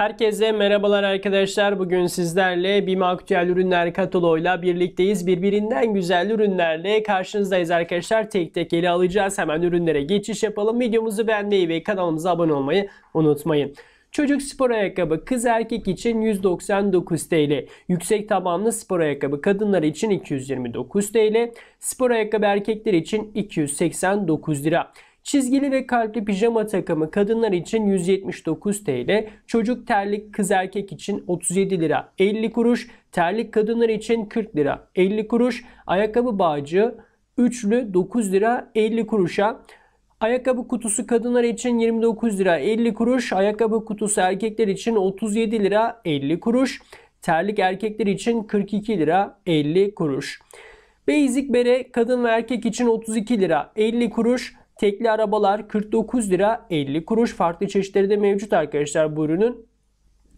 Herkese merhabalar arkadaşlar. Bugün sizlerle BİM Aktüel Ürünler kataloğuyla birlikteyiz. Birbirinden güzel ürünlerle karşınızdayız arkadaşlar. Tek tek ele alacağız. Hemen ürünlere geçiş yapalım. Videomuzu beğenmeyi ve kanalımıza abone olmayı unutmayın. Çocuk spor ayakkabı kız erkek için 199 TL. Yüksek tabanlı spor ayakkabı kadınlar için 229 TL. Spor ayakkabı erkekler için 289 lira. Çizgili ve kalpli pijama takımı kadınlar için 179 TL, çocuk terlik kız erkek için 37 lira 50 kuruş, terlik kadınlar için 40 lira 50 kuruş, ayakkabı bağcı üçlü 9 lira 50 kuruşa, Ayakkabı kutusu kadınlar için 29 lira 50 kuruş, ayakkabı kutusu erkekler için 37 lira 50 kuruş, terlik erkekler için 42 lira 50 kuruş. Basic bere kadın ve erkek için 32 lira 50 kuruş, Tekli arabalar 49 lira 50 kuruş. Farklı çeşitleri de mevcut arkadaşlar bu ürünün.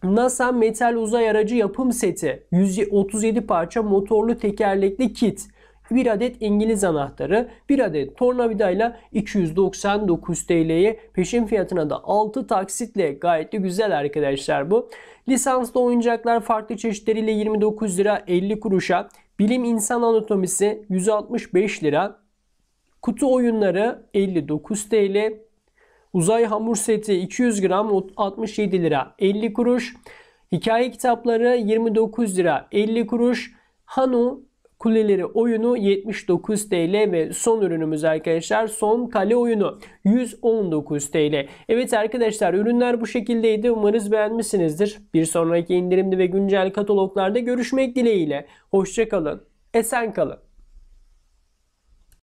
NASA metal uzay aracı yapım seti. 137 parça motorlu tekerlekli kit. 1 adet İngiliz anahtarı, 1 adet tornavidayla 299 TL'ye peşin fiyatına da 6 taksitle gayet de güzel arkadaşlar bu. Lisanslı oyuncaklar farklı çeşitleriyle 29 lira 50 kuruşa, bilim insan anatomisi 165 lira, Kutu oyunları 59 TL. Uzay hamur seti 200 gram 67 lira 50 kuruş. Hikaye kitapları 29 lira 50 kuruş. Hanu kuleleri oyunu 79 TL ve son ürünümüz arkadaşlar son kale oyunu 119 TL. Evet arkadaşlar ürünler bu şekildeydi. Umarız beğenmişsinizdir. Bir sonraki indirimli ve güncel kataloglarda görüşmek dileğiyle. Hoşçakalın. Esen kalın.